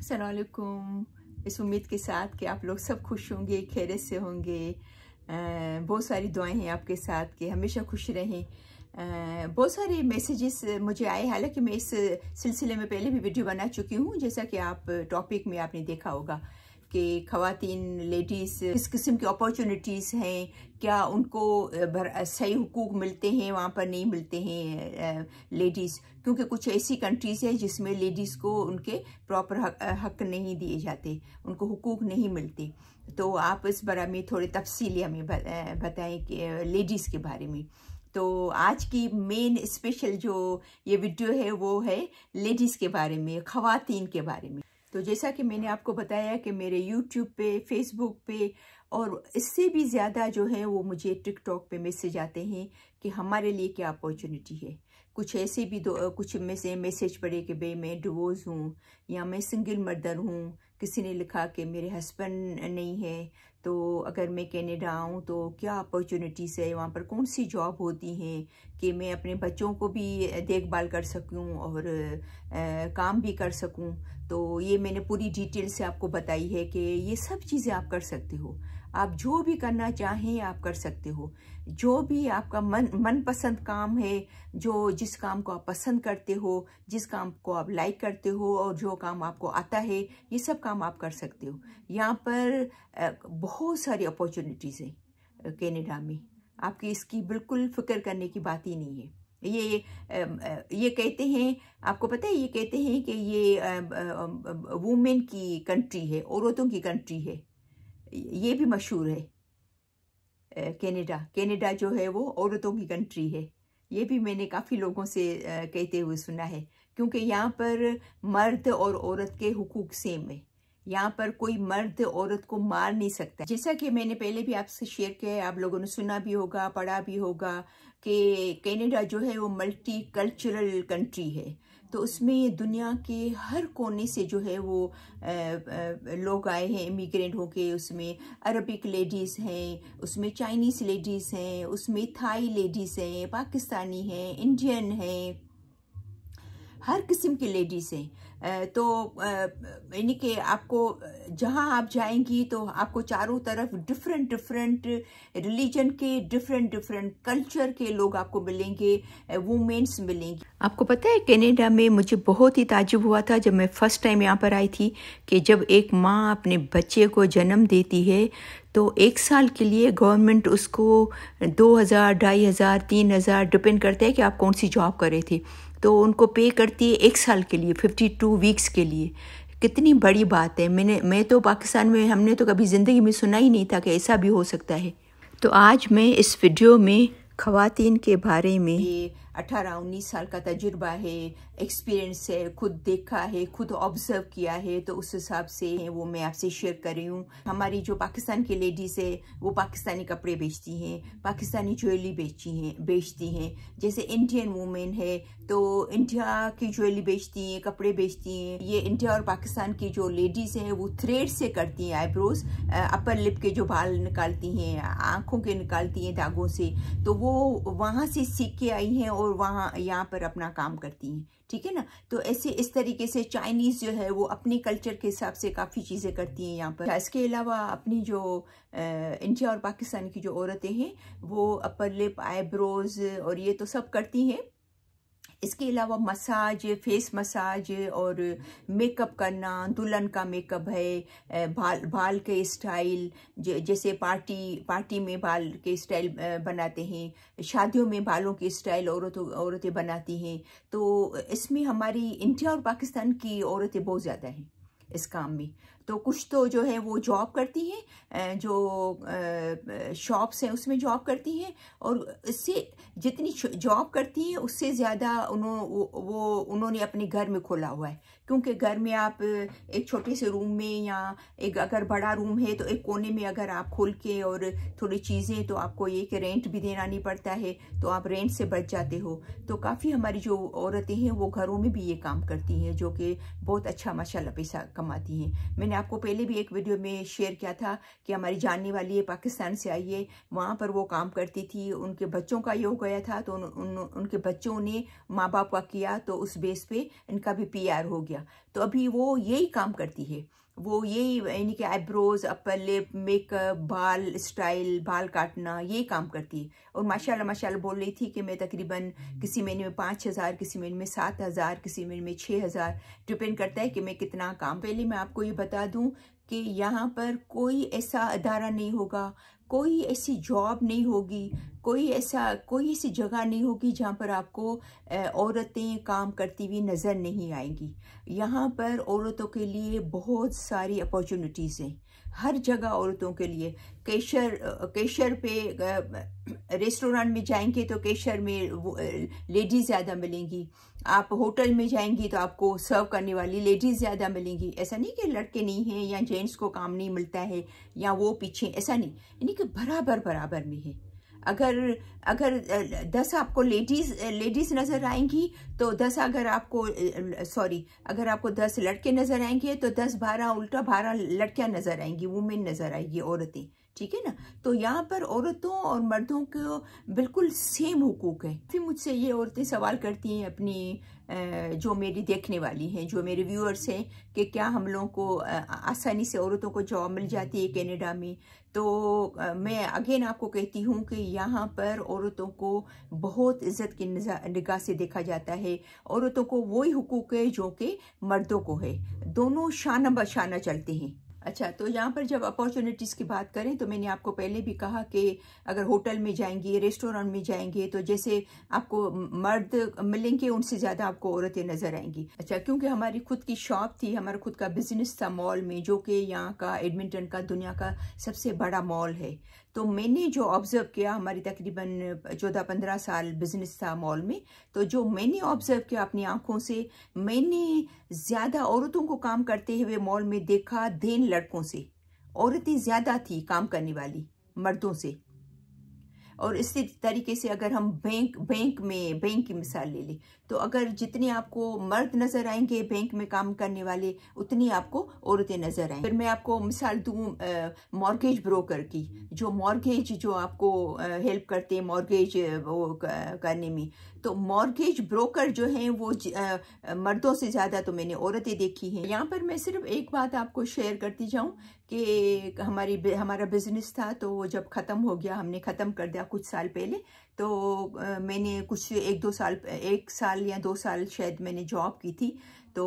असलकुम इस उम्मीद के साथ कि आप लोग सब खुश होंगे खैर से होंगे बहुत सारी दुआएं हैं आपके साथ कि हमेशा खुश रहें बहुत सारे मैसेजेस मुझे आए हालांकि मैं इस सिलसिले में पहले भी वीडियो बना चुकी हूँ जैसा कि आप टॉपिक में आपने देखा होगा के खातन लेडीज़ किस किस्म की अपॉर्चुनिटीज़ हैं क्या उनको भर सही हकूक़ मिलते हैं वहाँ पर नहीं मिलते हैं लेडीज़ क्योंकि कुछ ऐसी कंट्रीज़ हैं जिसमें लेडीज़ को उनके प्रॉपर हक, हक नहीं दिए जाते उनको हकूक़ नहीं मिलते तो आप इस बारे में थोड़ी तफसीली हमें बताएं कि लेडीज़ के बारे में तो आज की मेन स्पेशल जो ये वीडियो है वो है लेडीज़ के बारे में ख़वान के बारे में तो जैसा कि मैंने आपको बताया कि मेरे यूट्यूब पे फेसबुक पे और इससे भी ज़्यादा जो है वो मुझे TikTok पे मैसेज आते हैं कि हमारे लिए क्या अपॉर्चुनिटी है कुछ ऐसे भी दो कुछ में से मैसेज पड़े कि भाई मैं डिवोर्स हूँ या मैं सिंगल मर्दर हूँ किसी ने लिखा कि मेरे हस्बैंड नहीं है तो अगर मैं कैनेडा आऊँ तो क्या अपॉर्चुनिटीज़ है वहाँ पर कौन सी जॉब होती हैं कि मैं अपने बच्चों को भी देखभाल कर सकूँ और आ, काम भी कर सकूँ तो ये मैंने पूरी डिटेल से आपको बताई है कि ये सब चीज़ें आप कर सकते हो आप जो भी करना चाहें आप कर सकते हो जो भी आपका मन मनपसंद काम है जो जिस काम को आप पसंद करते हो जिस काम को आप लाइक करते हो और जो काम आपको आता है ये सब काम आप कर सकते हो यहाँ पर बहुत सारी अपॉर्चुनिटीज़ हैं कैनेडा में आपकी इसकी बिल्कुल फिक्र करने की बात ही नहीं है ये ये कहते हैं आपको पता है ये कहते हैं कि ये वुमेन की कंट्री है औरतों की कंट्री है ये भी मशहूर है कनाडा कनाडा जो है वो औरतों की कंट्री है ये भी मैंने काफ़ी लोगों से कहते हुए सुना है क्योंकि यहाँ पर मर्द और औरत के हुकूक सेम है यहाँ पर कोई मर्द औरत को मार नहीं सकता जैसा कि मैंने पहले भी आपसे शेयर किया है आप लोगों ने सुना भी होगा पढ़ा भी होगा कि कनाडा जो है वो मल्टी कल्चरल कंट्री है तो उसमें दुनिया के हर कोने से जो है वो आ, आ, लोग आए हैं इमिग्रेंट होके उसमें अरबिक लेडीज़ हैं उसमें चाइनीज़ लेडीज़ हैं उसमें थाई लेडीज़ हैं पाकिस्तानी हैं इंडियन हैं हर किस्म की लेडीज़ हैं तो यानी कि आपको जहां आप जाएंगी तो आपको चारों तरफ डिफरेंट डिफरेंट रिलीजन के डिफरेंट डिफरेंट कल्चर के लोग आपको मिलेंगे वुमेन्स मिलेंगी आपको पता है कनाडा में मुझे बहुत ही ताजुब हुआ था जब मैं फ़र्स्ट टाइम यहाँ पर आई थी कि जब एक माँ अपने बच्चे को जन्म देती है तो एक साल के लिए गवर्नमेंट उसको दो हज़ार ढाई हज़ार तीन हज़ार डिपेंड करता है कि आप कौन सी जॉब कर रहे थे तो उनको पे करती है एक साल के लिए फिफ्टी टू वीक्स के लिए कितनी बड़ी बात है मैंने मैं तो पाकिस्तान में हमने तो कभी ज़िंदगी में सुना ही नहीं था कि ऐसा भी हो सकता है तो आज मैं इस वीडियो में खातन के बारे में अट्ठारह उन्नीस साल का तजुर्बा है एक्सपीरियंस है खुद देखा है खुद ऑब्जर्व किया है तो उस हिसाब से वो मैं आपसे शेयर कर रही हूँ हमारी जो पाकिस्तान की लेडीज़ है वो पाकिस्तानी कपड़े बेचती हैं पाकिस्तानी ज्वेलरी बेचती हैं बेचती हैं जैसे इंडियन वूमेन है तो इंडिया की ज्वेलरी बेचती हैं कपड़े बेचती हैं ये इंडिया और पाकिस्तान की जो लेडीज़ हैं वो थ्रेड से करती हैं आईब्रोज अपर लिप के जो बाल निकालती हैं आंखों के निकालती हैं धागों से तो वो वहाँ से सीख के आई हैं और और वहाँ यहाँ पर अपना काम करती हैं ठीक है ना तो ऐसे इस तरीके से चाइनीज़ जो है वो अपने कल्चर के हिसाब से काफ़ी चीज़ें करती हैं यहाँ पर इसके अलावा अपनी जो इंडिया और पाकिस्तान की जो औरतें हैं वो अपर लिप आईब्रोज़ और ये तो सब करती हैं इसके अलावा मसाज फेस मसाज और मेकअप करना दुल्हन का मेकअप है बाल बाल के स्टाइल जैसे पार्टी पार्टी में बाल के स्टाइल बनाते हैं शादियों में बालों के स्टाइल औरतों औरतें बनाती हैं तो इसमें हमारी इंडिया और पाकिस्तान की औरतें बहुत ज़्यादा हैं इस काम में तो कुछ तो जो है वो जॉब करती हैं जो शॉप्स हैं उसमें जॉब करती हैं और इससे जितनी जॉब करती हैं उससे ज़्यादा उन्हों वो उन्होंने अपने घर में खोला हुआ है क्योंकि घर में आप एक छोटे से रूम में या एक अगर बड़ा रूम है तो एक कोने में अगर आप खोल के और थोड़ी चीज़ें तो आपको ये कि रेंट भी देना नहीं पड़ता है तो आप रेंट से बच जाते हो तो काफ़ी हमारी जो औरतें हैं वो घरों में भी ये काम करती हैं जो कि बहुत अच्छा माशाला पैसा कमाती हैं मैंने आपको पहले भी एक वीडियो में शेयर किया था कि हमारी जानने वाली है पाकिस्तान से आई है वहाँ पर वो काम करती थी उनके बच्चों का ये हो गया था तो उन, उन, उनके बच्चों ने माँ बाप का किया तो उस बेस पे इनका भी पीआर हो गया तो अभी वो यही काम करती है वो यही यानी कि आईब्रोज अपर लिप मेकअप बाल स्टाइल बाल काटना ये काम करती है और माशाल्लाह माशाल्लाह बोल रही थी कि मैं तकरीबन किसी महीने में पाँच हज़ार किसी महीने में सात हज़ार किसी महीने में छः हज़ार डिपेंड करता है कि मैं कितना काम पहले मैं आपको ये बता दूँ कि यहाँ पर कोई ऐसा अदारा नहीं होगा कोई ऐसी जॉब नहीं होगी कोई ऐसा कोई ऐसी जगह नहीं होगी जहाँ पर आपको औरतें काम करती हुई नज़र नहीं आएंगी यहाँ पर औरतों के लिए बहुत सारी अपॉर्चुनिटीज़ हैं हर जगह औरतों के लिए केशर केशर पे रेस्टोरेंट में जाएंगे तो केशर में लेडीज़ ज़्यादा मिलेंगी आप होटल में जाएंगी तो आपको सर्व करने वाली लेडीज़ ज़्यादा मिलेंगी ऐसा नहीं कि लड़के नहीं हैं या जेंट्स को काम नहीं मिलता है या वो पीछे ऐसा नहीं यानी कि बराबर बराबर में है अगर अगर दस आपको लेडीज लेडीज नज़र आएंगी तो दस अगर आपको सॉरी अगर आपको दस लड़के नज़र आएंगे तो दस बारह उल्टा बारह लड़कियां नज़र आएंगी वुमेन नज़र आएगी औरतें ठीक है ना तो यहाँ पर औरतों और मर्दों को बिल्कुल सेम हुकूक है फिर मुझसे ये औरतें सवाल करती हैं अपनी जो मेरी देखने वाली हैं जो मेरे व्यूअर्स हैं कि क्या हम लोगों को आसानी से औरतों को जॉब मिल जाती है कनाडा में तो मैं अगेन आपको कहती हूँ कि यहाँ पर औरतों को बहुत इज्जत की निगाह से देखा जाता है औरतों को वही हुकूक है जो कि मर्दों को है दोनों शाना बशाना चलते हैं अच्छा तो यहाँ पर जब अपॉर्चुनिटीज़ की बात करें तो मैंने आपको पहले भी कहा कि अगर होटल में जाएंगे रेस्टोरेंट में जाएंगे तो जैसे आपको मर्द मिलेंगे उनसे ज़्यादा आपको औरतें नज़र आएंगी अच्छा क्योंकि हमारी खुद की शॉप थी हमारा खुद का बिजनेस था मॉल में जो कि यहाँ का एडमिंटन का दुनिया का सबसे बड़ा मॉल है तो मैंने जो ऑब्ज़र्व किया हमारी तकरीबन चौदह पंद्रह साल बिजनेस था मॉल में तो जो मैंने ऑब्ज़र्व किया अपनी आंखों से मैंने ज़्यादा औरतों को काम करते हुए मॉल में देखा देन लड़कों से औरतें ज़्यादा थी काम करने वाली मर्दों से और इसी तरीके से अगर हम बैंक बैंक में बैंक की मिसाल ले लें तो अगर जितने आपको मर्द नज़र आएंगे बैंक में काम करने वाले उतनी आपको औरतें नज़र आएंगी फिर मैं आपको मिसाल दूँ मॉर्गेज ब्रोकर की जो मॉर्गेज जो आपको हेल्प करते हैं मॉर्गेज वो करने में तो मॉर्गेज ब्रोकर जो हैं वो ज, आ, मर्दों से ज़्यादा तो मैंने औरतें देखी हैं यहाँ पर मैं सिर्फ एक बात आपको शेयर करती जाऊँ कि हमारी हमारा बिजनेस था तो जब ख़त्म हो गया हमने ख़त्म कर दिया कुछ साल पहले तो मैंने कुछ एक दो साल एक साल या दो साल शायद मैंने जॉब की थी तो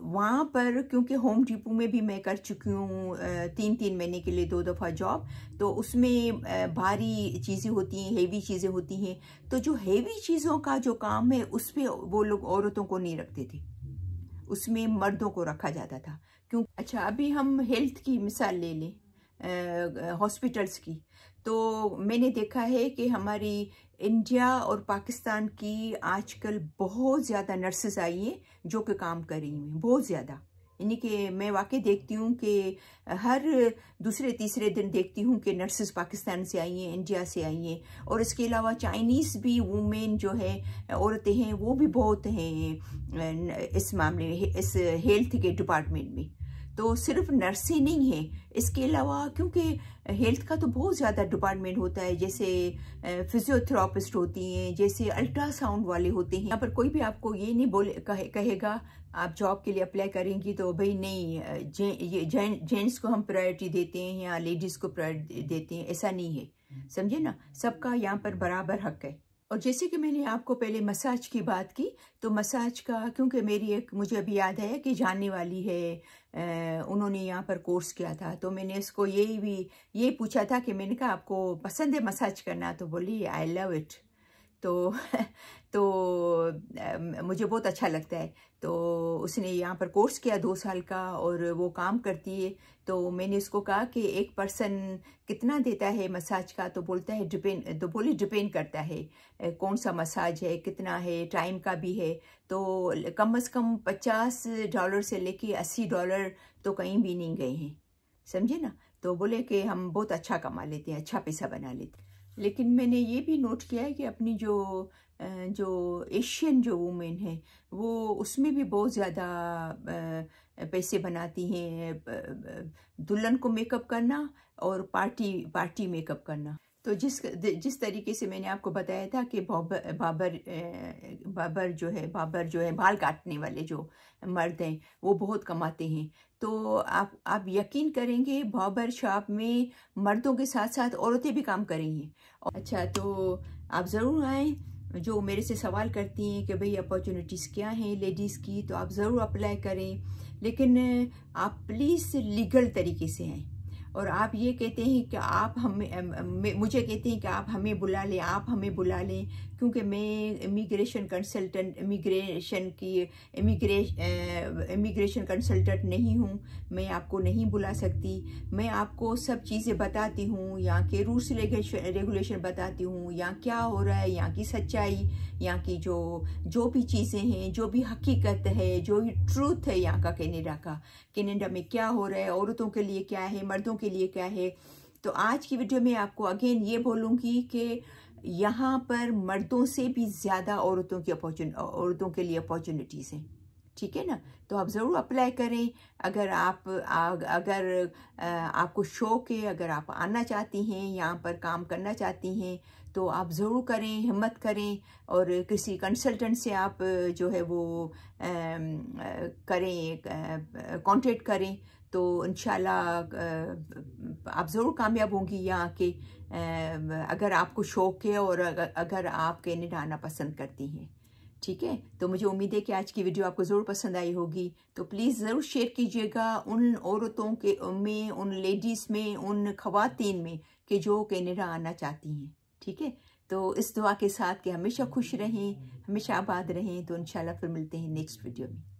वहाँ पर क्योंकि होम डिपो में भी मैं कर चुकी हूँ तीन तीन महीने के लिए दो दफ़ा जॉब तो उसमें भारी चीज़ें होती हैं हेवी चीज़ें होती हैं तो जो हेवी चीज़ों का जो काम है उस पर वो लोग औरतों को नहीं रखते थे उसमें मर्दों को रखा जाता था क्यों अच्छा अभी हम हेल्थ की मिसाल ले लें हॉस्पिटल्स की तो मैंने देखा है कि हमारी इंडिया और पाकिस्तान की आजकल बहुत ज़्यादा नर्सेज आई हैं जो कि काम कर रही हैं बहुत ज़्यादा यानी कि मैं वाकई देखती हूँ कि हर दूसरे तीसरे दिन देखती हूँ कि नर्सेज पाकिस्तान से आई हैं इंडिया से आई हैं और इसके अलावा चाइनीज़ भी वुमेन जो है औरतें हैं वो भी बहुत हैं इस मामले में इस हेल्थ के डिपार्टमेंट में तो सिर्फ नर्सें नहीं है इसके अलावा क्योंकि हेल्थ का तो बहुत ज़्यादा डिपार्टमेंट होता है जैसे फिजियोथेरापिस्ट होती हैं जैसे अल्ट्रासाउंड वाले होते हैं यहाँ पर कोई भी आपको ये नहीं बोले कहे, कहेगा आप जॉब के लिए अप्लाई करेंगी तो भाई नहीं जे, ये जेंट्स को हम प्रायोरिटी देते हैं या लेडीज़ को प्रायोरिटी देते हैं ऐसा नहीं है हम्म। समझे ना सबका यहाँ पर बराबर हक है और जैसे कि मैंने आपको पहले मसाज की बात की तो मसाज का क्योंकि मेरी एक मुझे अभी याद है कि जानने वाली है उन्होंने यहाँ पर कोर्स किया था तो मैंने इसको यही भी ये पूछा था कि मैंने कहा आपको पसंद है मसाज करना तो बोली आई लव इट तो तो मुझे बहुत अच्छा लगता है तो उसने यहाँ पर कोर्स किया दो साल का और वो काम करती है तो मैंने उसको कहा कि एक पर्सन कितना देता है मसाज का तो बोलता है डिपेंड तो बोले डिपेंड करता है कौन सा मसाज है कितना है टाइम का भी है तो कम से कम पचास डॉलर से लेके अस्सी डॉलर तो कहीं भी नहीं गए हैं समझे ना तो बोले कि हम बहुत अच्छा कमा लेते हैं अच्छा पैसा बना लेते हैं लेकिन मैंने ये भी नोट किया है कि अपनी जो जो एशियन जो वुमेन हैं वो उसमें भी बहुत ज़्यादा पैसे बनाती हैं दुल्हन को मेकअप करना और पार्टी पार्टी मेकअप करना तो जिस जिस तरीके से मैंने आपको बताया था कि बाबर बाबर बाबर जो है बाबर जो है बाल काटने वाले जो मर्द हैं वो बहुत कमाते हैं तो आप आप यकीन करेंगे बाबर शॉप में मर्दों के साथ साथ औरतें भी काम करेंगी अच्छा तो आप ज़रूर आएँ जो मेरे से सवाल करती हैं कि भाई अपॉर्चुनिटीज़ क्या हैं लेडीज़ की तो आप ज़रूर अप्लाई करें लेकिन आप प्लीज़ लीगल तरीके से आएँ और आप ये कहते हैं कि आप हमें मुझे कहते हैं कि आप हमें बुला लें आप हमें बुला लें क्योंकि मैं इमिग्रेशन कंसल्टेंट इमिग्रेशन की इमिग्रेश इमिग्रेशन कंसल्टेंट नहीं हूँ मैं आपको नहीं बुला सकती मैं आपको सब चीज़ें बताती हूँ यहाँ के रूल्स रेगुलेशन बताती हूँ यहाँ क्या हो रहा है यहाँ की सच्चाई यहाँ की जो जो भी चीज़ें हैं जो भी हकीकत है जो भी ट्रूथ है यहाँ का कैनेडा का कैनेडा में क्या हो रहा है औरतों के लिए क्या है मर्दों के लिए क्या है तो आज की वीडियो में आपको अगेन ये बोलूँगी कि यहाँ पर मर्दों से भी ज़्यादा औरतों की अपॉर्चुन औरतों के लिए अपॉर्चुनिटीज़ हैं ठीक है ना तो आप ज़रूर अप्लाई करें अगर आप अगर आपको शौक है अगर आप आना चाहती हैं यहाँ पर काम करना चाहती हैं तो आप ज़रूर करें हिम्मत करें और किसी कंसल्टेंट से आप जो है वो करें कांटेक्ट करें तो इन आप ज़रूर कामयाब होंगी यहाँ के अगर आपको शौक है और अगर आप कैनेडा आना पसंद करती हैं ठीक है तो मुझे उम्मीद है कि आज की वीडियो आपको ज़रूर पसंद आई होगी तो प्लीज़ ज़रूर शेयर कीजिएगा उन औरतों के में उन लेडीज़ में उन खातन में कि जो कैनेडा आना चाहती हैं ठीक है तो इस दुआ के साथ कि हमेशा खुश रहें हमेशा आबाद रहें तो इन फिर मिलते हैं नेक्स्ट वीडियो में